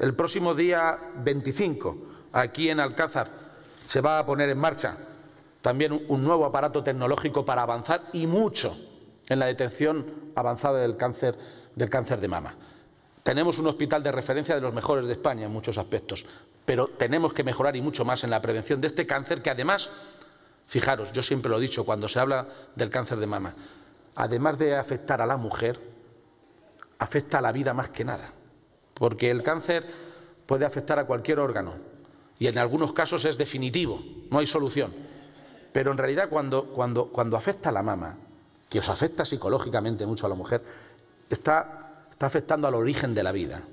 El próximo día 25, aquí en Alcázar, se va a poner en marcha también un nuevo aparato tecnológico para avanzar y mucho en la detención avanzada del cáncer, del cáncer de mama. Tenemos un hospital de referencia de los mejores de España en muchos aspectos, pero tenemos que mejorar y mucho más en la prevención de este cáncer que además, fijaros, yo siempre lo he dicho cuando se habla del cáncer de mama, además de afectar a la mujer, afecta a la vida más que nada porque el cáncer puede afectar a cualquier órgano y en algunos casos es definitivo, no hay solución. Pero en realidad cuando, cuando, afecta a la mama, que os afecta psicológicamente mucho a la mujer, está afectando al origen de la vida.